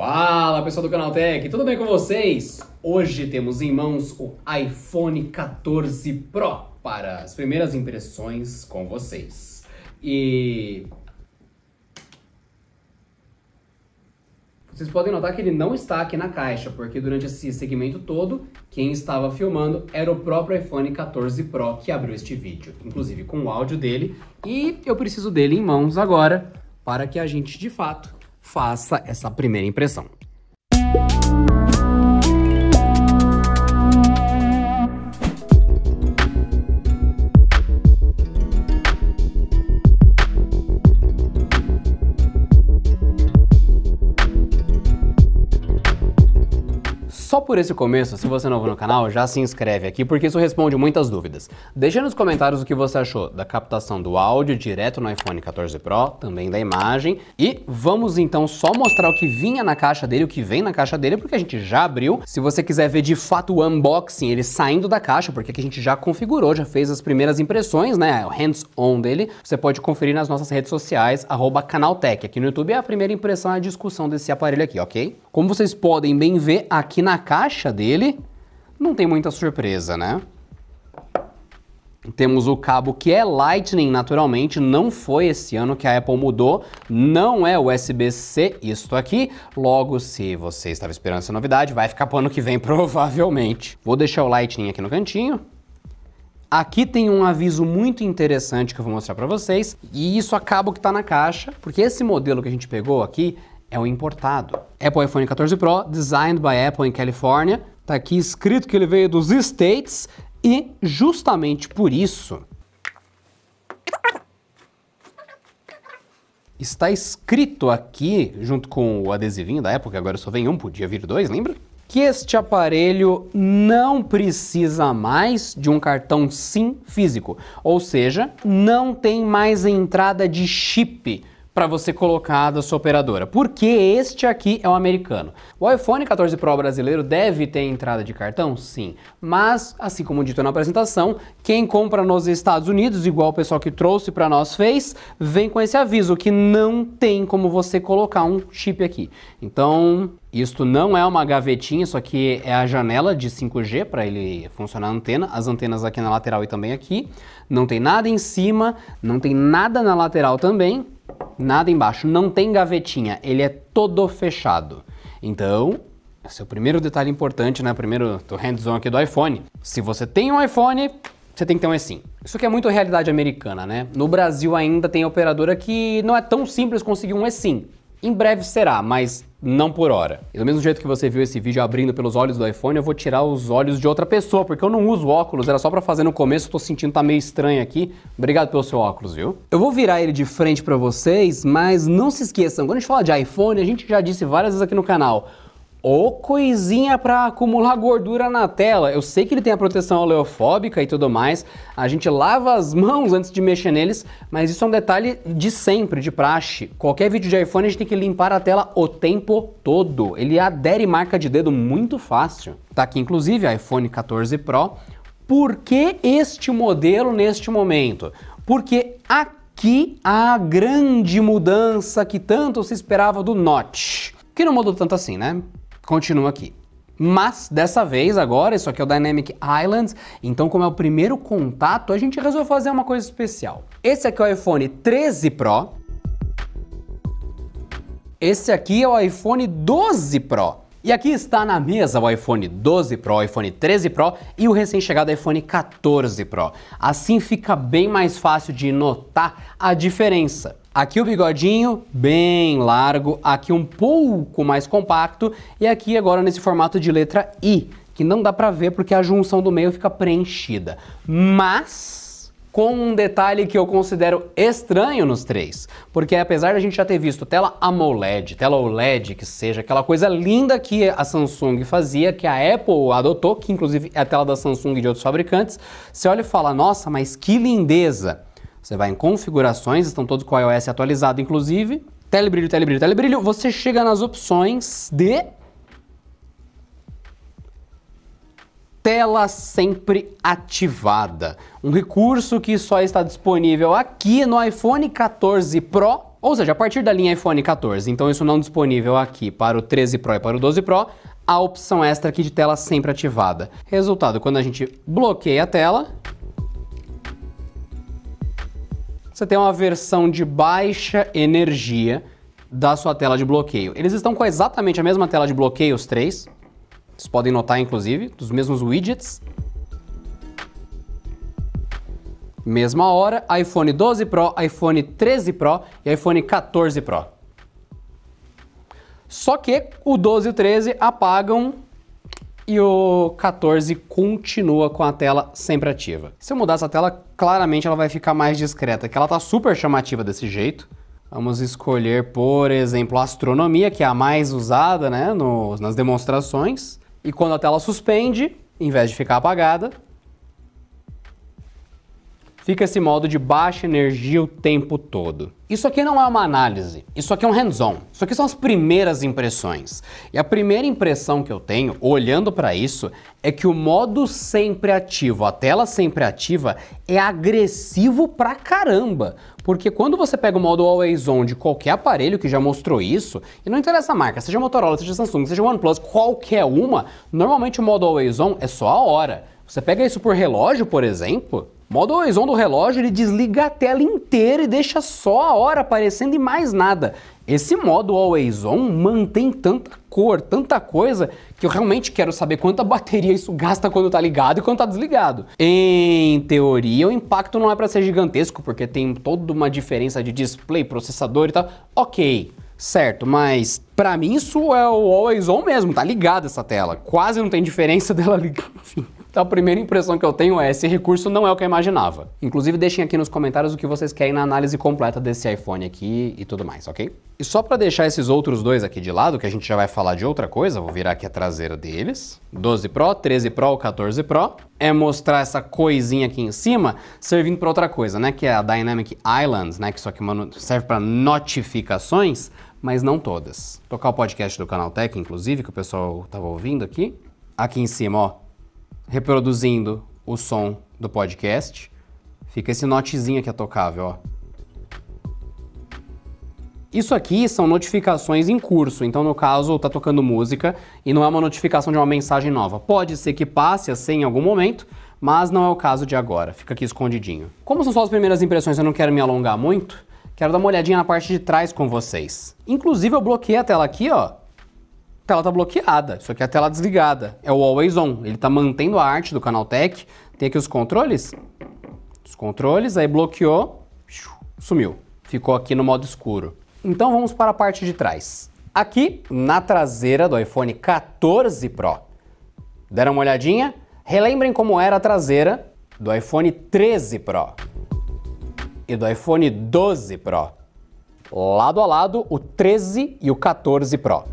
Fala pessoal do canal Tech, tudo bem com vocês? Hoje temos em mãos o iPhone 14 Pro para as primeiras impressões com vocês. E Vocês podem notar que ele não está aqui na caixa, porque durante esse segmento todo, quem estava filmando era o próprio iPhone 14 Pro que abriu este vídeo, inclusive com o áudio dele, e eu preciso dele em mãos agora para que a gente de fato faça essa primeira impressão. Só por esse começo, se você é novo no canal, já se inscreve aqui porque isso responde muitas dúvidas. Deixa nos comentários o que você achou da captação do áudio direto no iPhone 14 Pro, também da imagem. E vamos então só mostrar o que vinha na caixa dele, o que vem na caixa dele, porque a gente já abriu. Se você quiser ver de fato o unboxing, ele saindo da caixa, porque aqui a gente já configurou, já fez as primeiras impressões, né? O hands-on dele, você pode conferir nas nossas redes sociais, canaltech. Aqui no YouTube é a primeira impressão, é a discussão desse aparelho aqui, ok? Como vocês podem bem ver, aqui na caixa dele, não tem muita surpresa, né? Temos o cabo que é Lightning naturalmente, não foi esse ano que a Apple mudou, não é USB-C isto aqui. Logo, se você estava esperando essa novidade, vai ficar para o ano que vem provavelmente. Vou deixar o Lightning aqui no cantinho. Aqui tem um aviso muito interessante que eu vou mostrar para vocês, e isso acaba o que está na caixa, porque esse modelo que a gente pegou aqui é o importado. Apple iPhone 14 Pro, designed by Apple em Califórnia. Tá aqui escrito que ele veio dos States e justamente por isso está escrito aqui, junto com o adesivinho da Apple, que agora só vem um, podia vir dois, lembra? Que este aparelho não precisa mais de um cartão SIM físico, ou seja, não tem mais entrada de chip para você colocar da sua operadora, porque este aqui é um americano. O iPhone 14 Pro brasileiro deve ter entrada de cartão? Sim, mas assim como dito na apresentação, quem compra nos Estados Unidos, igual o pessoal que trouxe para nós fez, vem com esse aviso que não tem como você colocar um chip aqui. Então, isto não é uma gavetinha, isso aqui é a janela de 5G para ele funcionar a antena, as antenas aqui na lateral e também aqui. Não tem nada em cima, não tem nada na lateral também nada embaixo, não tem gavetinha, ele é todo fechado. Então, esse é o primeiro detalhe importante, né? Primeiro do hands-on aqui do iPhone. Se você tem um iPhone, você tem que ter um sim. Isso aqui é muito realidade americana, né? No Brasil ainda tem operadora que não é tão simples conseguir um sim. Em breve será, mas não por hora. E do mesmo jeito que você viu esse vídeo abrindo pelos olhos do iPhone, eu vou tirar os olhos de outra pessoa, porque eu não uso óculos, era só para fazer no começo, tô sentindo tá meio estranho aqui. Obrigado pelo seu óculos, viu? Eu vou virar ele de frente para vocês, mas não se esqueçam, quando a gente fala de iPhone, a gente já disse várias vezes aqui no canal, ou coisinha para acumular gordura na tela. Eu sei que ele tem a proteção oleofóbica e tudo mais. A gente lava as mãos antes de mexer neles, mas isso é um detalhe de sempre, de praxe. Qualquer vídeo de iPhone a gente tem que limpar a tela o tempo todo. Ele adere marca de dedo muito fácil. Tá aqui inclusive iPhone 14 Pro. Por que este modelo neste momento? Porque aqui há a grande mudança que tanto se esperava do Notch. Que não mudou tanto assim, né? continua aqui. Mas dessa vez, agora, isso aqui é o Dynamic Islands, então, como é o primeiro contato, a gente resolveu fazer uma coisa especial. Esse aqui é o iPhone 13 Pro. Esse aqui é o iPhone 12 Pro. E aqui está na mesa o iPhone 12 Pro, o iPhone 13 Pro e o recém-chegado iPhone 14 Pro. Assim fica bem mais fácil de notar a diferença. Aqui o bigodinho bem largo, aqui um pouco mais compacto e aqui agora nesse formato de letra I, que não dá pra ver porque a junção do meio fica preenchida. Mas com um detalhe que eu considero estranho nos três, porque apesar de a gente já ter visto tela AMOLED, tela OLED, que seja aquela coisa linda que a Samsung fazia, que a Apple adotou, que inclusive é a tela da Samsung e de outros fabricantes, você olha e fala, nossa, mas que lindeza! Você vai em configurações, estão todos com o iOS atualizado, inclusive. Telebrilho, telebrilho, telebrilho. Você chega nas opções de tela sempre ativada. Um recurso que só está disponível aqui no iPhone 14 Pro, ou seja, a partir da linha iPhone 14. Então isso não é disponível aqui para o 13 Pro e para o 12 Pro, a opção extra aqui de tela sempre ativada. Resultado, quando a gente bloqueia a tela, você tem uma versão de baixa energia da sua tela de bloqueio. Eles estão com exatamente a mesma tela de bloqueio, os três. Vocês podem notar, inclusive, dos mesmos widgets. Mesma hora, iPhone 12 Pro, iPhone 13 Pro e iPhone 14 Pro. Só que o 12 e o 13 apagam e o 14 continua com a tela sempre ativa. Se eu mudar essa tela, claramente ela vai ficar mais discreta, que ela tá super chamativa desse jeito. Vamos escolher, por exemplo, astronomia, que é a mais usada né, no, nas demonstrações. E quando a tela suspende, em vez de ficar apagada, fica esse modo de baixa energia o tempo todo. Isso aqui não é uma análise, isso aqui é um hands-on. Isso aqui são as primeiras impressões. E a primeira impressão que eu tenho, olhando para isso, é que o modo sempre ativo, a tela sempre ativa, é agressivo pra caramba. Porque quando você pega o modo Always On de qualquer aparelho que já mostrou isso, e não interessa a marca, seja Motorola, seja Samsung, seja OnePlus, qualquer uma, normalmente o modo Always On é só a hora. Você pega isso por relógio, por exemplo, Modo Horizon do relógio ele desliga a tela inteira e deixa só a hora aparecendo e mais nada. Esse modo Always On mantém tanta cor, tanta coisa, que eu realmente quero saber quanta bateria isso gasta quando tá ligado e quando tá desligado. Em teoria, o impacto não é para ser gigantesco, porque tem toda uma diferença de display, processador e tal. Ok, certo, mas para mim isso é o Always On mesmo, tá ligado essa tela. Quase não tem diferença dela ligada. Enfim. Então a primeira impressão que eu tenho é: esse recurso não é o que eu imaginava. Inclusive, deixem aqui nos comentários o que vocês querem na análise completa desse iPhone aqui e tudo mais, ok? E só para deixar esses outros dois aqui de lado, que a gente já vai falar de outra coisa, vou virar aqui a traseira deles: 12 Pro, 13 Pro, 14 Pro. É mostrar essa coisinha aqui em cima servindo para outra coisa, né? Que é a Dynamic Islands, né? Que só que serve para notificações, mas não todas. Tocar o podcast do canal Tech, inclusive, que o pessoal tava ouvindo aqui. Aqui em cima, ó, reproduzindo o som do podcast, fica esse notezinho que é tocável, ó. Isso aqui são notificações em curso, então no caso tá tocando música e não é uma notificação de uma mensagem nova. Pode ser que passe assim em algum momento, mas não é o caso de agora, fica aqui escondidinho. Como são só as primeiras impressões, eu não quero me alongar muito, quero dar uma olhadinha na parte de trás com vocês. Inclusive eu bloqueei a tela aqui, ó, tela está bloqueada, isso aqui é a tela desligada, é o Always On, ele está mantendo a arte do Canaltech, tem aqui os controles, os controles, aí bloqueou, sumiu, ficou aqui no modo escuro. Então vamos para a parte de trás. Aqui na traseira do iPhone 14 Pro. Deram uma olhadinha? Relembrem como era a traseira do iPhone 13 Pro e do iPhone 12 Pro. Lado a lado, o 13 e o 14 Pro.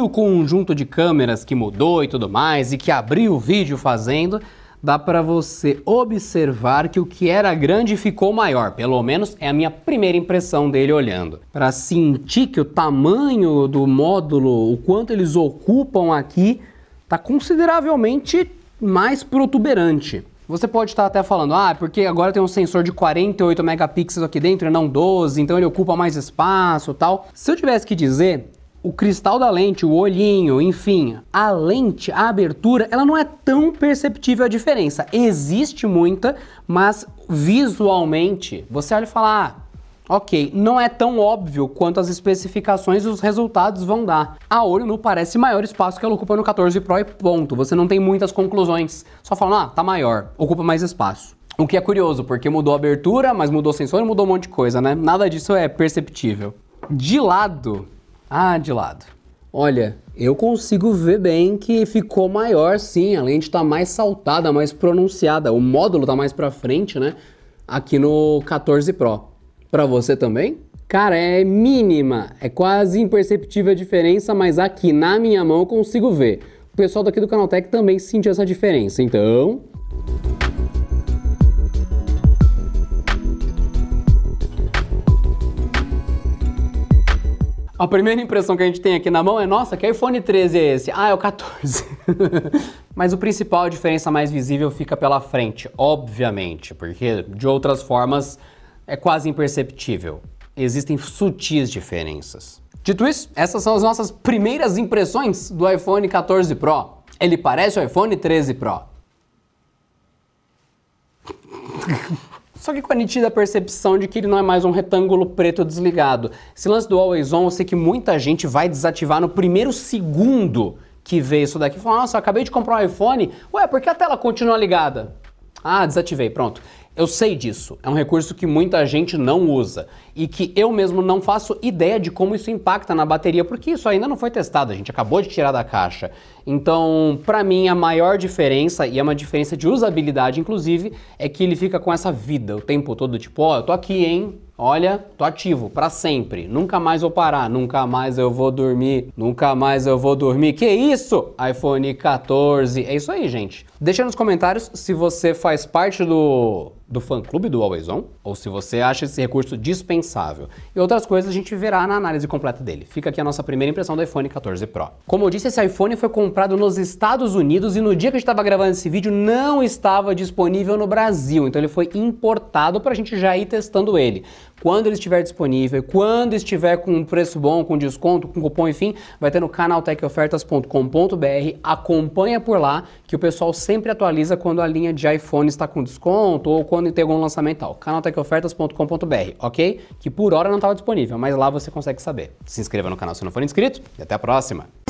o conjunto de câmeras que mudou e tudo mais, e que abriu o vídeo fazendo, dá para você observar que o que era grande ficou maior, pelo menos é a minha primeira impressão dele olhando. Para sentir que o tamanho do módulo, o quanto eles ocupam aqui, está consideravelmente mais protuberante. Você pode estar até falando, ah, porque agora tem um sensor de 48 megapixels aqui dentro e não 12, então ele ocupa mais espaço tal. Se eu tivesse que dizer, o cristal da lente, o olhinho, enfim, a lente, a abertura, ela não é tão perceptível a diferença. Existe muita, mas visualmente você olha e fala, ah, ok, não é tão óbvio quanto as especificações e os resultados vão dar. A olho nu parece maior espaço que ela ocupa no 14 Pro e ponto. Você não tem muitas conclusões, só fala, ah, tá maior, ocupa mais espaço. O que é curioso, porque mudou a abertura, mas mudou o sensor, mudou um monte de coisa, né? Nada disso é perceptível. De lado, ah, de lado. Olha, eu consigo ver bem que ficou maior sim, a lente está mais saltada, mais pronunciada, o módulo está mais para frente, né? Aqui no 14 Pro. Para você também? Cara, é mínima, é quase imperceptível a diferença, mas aqui na minha mão eu consigo ver. O pessoal daqui do Canaltech também sentiu essa diferença, então... A primeira impressão que a gente tem aqui na mão é, nossa, que iPhone 13 é esse? Ah, é o 14. Mas o principal, a diferença mais visível fica pela frente, obviamente, porque de outras formas é quase imperceptível. Existem sutis diferenças. Dito isso, essas são as nossas primeiras impressões do iPhone 14 Pro. Ele parece o iPhone 13 Pro. Só que com a nitida percepção de que ele não é mais um retângulo preto desligado. Esse lance do Always On, eu sei que muita gente vai desativar no primeiro segundo que vê isso daqui. Fala, nossa, acabei de comprar um iPhone. Ué, por que a tela continua ligada? Ah, desativei, pronto. Eu sei disso, é um recurso que muita gente não usa e que eu mesmo não faço ideia de como isso impacta na bateria, porque isso ainda não foi testado, a gente acabou de tirar da caixa. Então, para mim, a maior diferença, e é uma diferença de usabilidade inclusive, é que ele fica com essa vida o tempo todo, tipo, ó, oh, eu tô aqui, hein? Olha, tô ativo para sempre. Nunca mais vou parar, nunca mais eu vou dormir, nunca mais eu vou dormir. Que isso? iPhone 14. É isso aí, gente. Deixa nos comentários se você faz parte do do fã-clube do Always On, ou se você acha esse recurso dispensável. E outras coisas a gente verá na análise completa dele. Fica aqui a nossa primeira impressão do iPhone 14 Pro. Como eu disse, esse iPhone foi comprado nos Estados Unidos e no dia que a gente estava gravando esse vídeo não estava disponível no Brasil, então ele foi importado para a gente já ir testando ele. Quando ele estiver disponível, quando estiver com um preço bom, com desconto, com cupom, enfim, vai ter no canal TecOfertas.com.br. Acompanha por lá que o pessoal sempre atualiza quando a linha de iPhone está com desconto ou quando tem algum lançamento tal. canaltechofertas.com.br, ok? Que por hora não estava disponível, mas lá você consegue saber. Se inscreva no canal se não for inscrito e até a próxima!